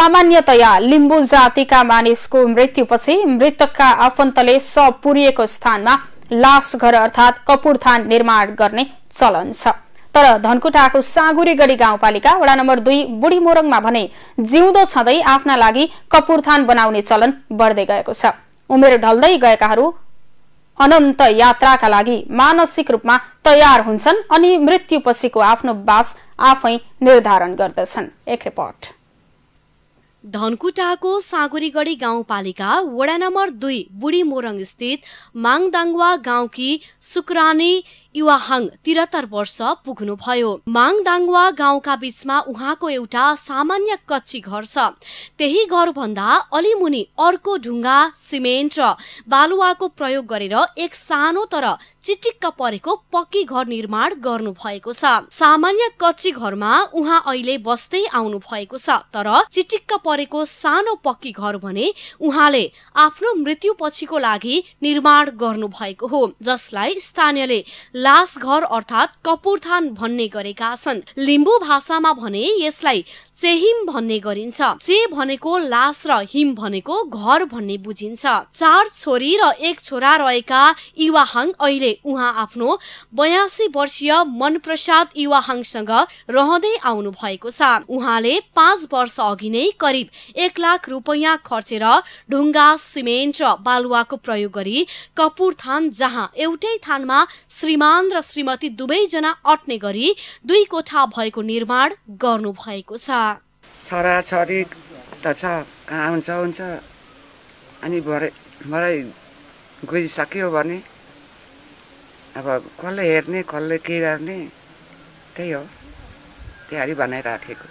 सामान्यतया लिम्बू जातिका मानिसको मृत्युपछि मृतकका आफन्तले सब पुरिएको स्थानमा लास घर अर्थात कपुरथान निर्माण गर्ने चलन छ तर धनकुटाको साँगुरीगढी गाउँपालिका वडा नम्बर दुई बुढी मोरङमा भने जिउँदो छँदै आफ्ना लागि कपुरथान बनाउने चलन बढ्दै गएको छ उमेर ढल्दै गएकाहरू अनन्त यात्राका लागि मानसिक रूपमा तयार हुन्छन् अनि मृत्युपछिको आफ्नो बास आफै निर्धारण गर्दछन् एक रिपोर्ट धनकुटाको साँगुरीगढी गाउँपालिका वडा नम्बर दुई बुढी मोरङ स्थित माङदाङवा गाउँकी सुक्रानी युवाहाङ त्रिहत्तर वर्ष पुग्नुभयो माङदाङवा गाउँका बीचमा उहाँको एउटा सामान्य कच्ची घर छ त्यही घरभन्दा अलिमुनि अर्को ढुङ्गा सिमेन्ट र बालुवाको प्रयोग गरेर एक सानो तर चिटिक्क परेको पक्की घर निर्माण गर्नु भएको छ सामान्य कच्ची घरमा उहाँ अहिले बस्दै आउनु भएको छ तर चिटिक्क परेको सानो पक्की घर भने उहाँले आफ्नो मृत्यु पछिको लागि निर्माण गर्नु भएको हो जसलाई स्थानीयले लास घर अर्थात् कपुरथान भन्ने गरेका छन् लिम्बू भाषामा भने यसलाई चेहिम भन्ने गरिन्छ चे भनेको लास र हिम भनेको घर भन्ने बुझिन्छ चार छोरी र एक छोरा रहेका युवाहाङ अहिले उहाँ आफ्नो बयासी वर्षीय मनप्रसाद युवाहाङसँग रहँदै आउनु भएको छ उहाँले पाँच वर्ष अघि नै करिब एक लाख रुपियाँ खर्चेर ढुङ्गा सिमेन्ट र बालुवाको प्रयोग गरी कपुरथान जहाँ एउटै थानमा श्रीमा श्रीमान र श्रीमती दुवैजना अट्ने गरी दुई कोठा भएको निर्माण गर्नु भएको छ छोरा छोरी त छ कहाँ हुन्छ हुन्छ अनि भरे भरे गुजिसक्यो भने अब कसले हेर्ने कसले के गर्ने त्यही हो तयारी बनाइराखेको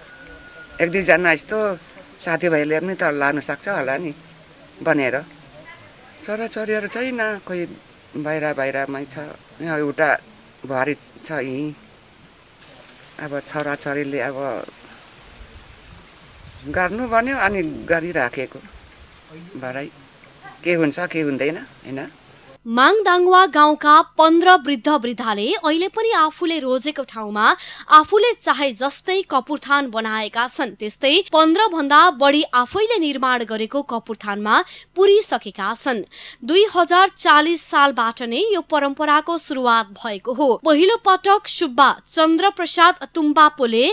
एक दुईजना यस्तो साथीभाइले पनि त लानु सक्छ होला नि भनेर छोराछोरीहरू छैन कोही बाहिर बाहिरमै छ एउटा भरी छ यहीँ अब छोराछोरीले अब गर्नु भन्यो अनि गरिराखेको भरै के हुन्छ के हुँदैन होइन माङदाङवा गाउँका पन्ध्र वृद्ध वृद्धाले अहिले पनि आफूले रोजेको ठाउँमा आफूले चाहे जस्तै कपुरथान बनाएका छन् त्यस्तै पन्ध्र भन्दा बढी आफैले निर्माण गरेको कपुरथानमा पुरिसकेका छन् दुई हजार चालिस सालबाट नै यो परम्पराको सुरुवात भएको हो पहिलो पटक सुब्बा चन्द्र प्रसाद तुम्बापोले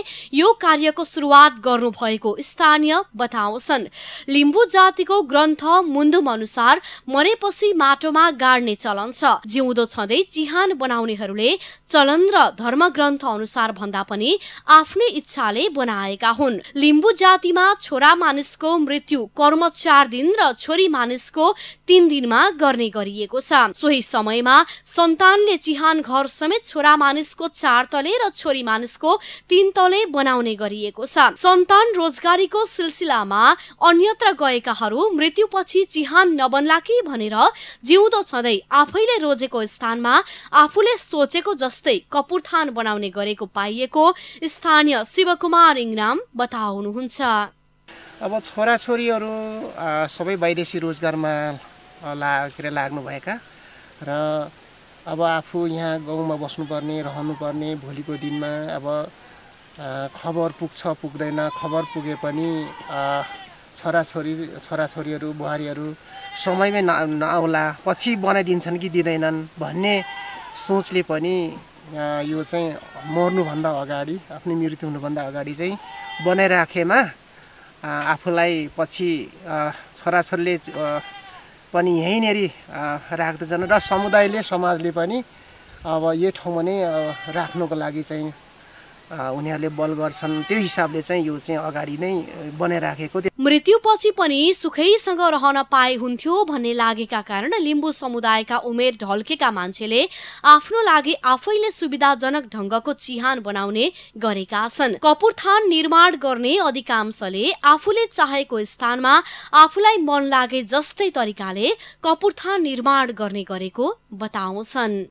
यो कार्यको सुरुवात गर्नुभएको स्थानीय बताउँछन् लिम्बू जातिको ग्रन्थ मुन्दुम अनुसार मरेपछि माटोमा गाड्न भन्ने चलन छ जिउँदो छँदै चिहान बनाउनेहरूले चलन र धर्म ग्रन्थ अनुसार भन्दा पनि आफ्नै इच्छाले बनाएका हुन् लिम्बु जातिमा छोरा मानिसको मृत्यु कर्म चार दिन र छोरी मानिसको तीन दिनमा गर्ने गरिएको छ सोही समयमा सन्तानले चिहान घर समेत छोरा मानिसको चार तले र छोरी मानिसको तीन तले बनाउने गरिएको छ सन्तान रोजगारीको सिलसिलामा अन्यत्र गएकाहरू मृत्युपछि चिहान नबन्ला कि भनेर जिउँदो छँदै गर्दै आफैले रोजेको स्थानमा आफूले सोचेको जस्तै कपुरथान बनाउने गरेको पाइएको स्थानीय शिवकुमार इङ्ग्राम बताउनुहुन्छ अब छोराछोरीहरू सबै वैदेशी रोजगारमा ला के अरे लाग्नुभएका र अब आफू यहाँ गाउँमा बस्नुपर्ने रहनुपर्ने भोलिको दिनमा अब खबर पुग्छ पुग्दैन खबर पुगे पनि छोराछोरी छोराछोरीहरू बुहारीहरू समयमै न नआउला पछि बनाइदिन्छन् कि दिँदैनन् भन्ने सोचले पनि यो चाहिँ मर्नुभन्दा अगाडि आफ्नो मृत्यु हुनुभन्दा अगाडि चाहिँ बनाइराखेमा आफूलाई पछि छोराछोरीले पनि यहीँनेरि राख्दछन् र समुदायले समाजले पनि अब यो ठाउँमा नै राख्नुको लागि चाहिँ उनीहरूले बल गर्छन् त्यो हिसाबले चाहिँ यो चाहिँ अगाडि नै बनाइराखेको मृत्युपछि पनि सुखैसँग रहन पाए हुन्थ्यो भन्ने लागेका कारण लिम्बू समुदायका उमेर ढल्केका मान्छेले आफ्नो लागि आफैले सुविधाजनक ढङ्गको चिहान बनाउने गरेका छन् कपुरथान निर्माण गर्ने अधिकांशले आफूले चाहेको स्थानमा आफूलाई मन लागे जस्तै तरिकाले कपुरथान निर्माण गर्ने गरेको बताउँछन्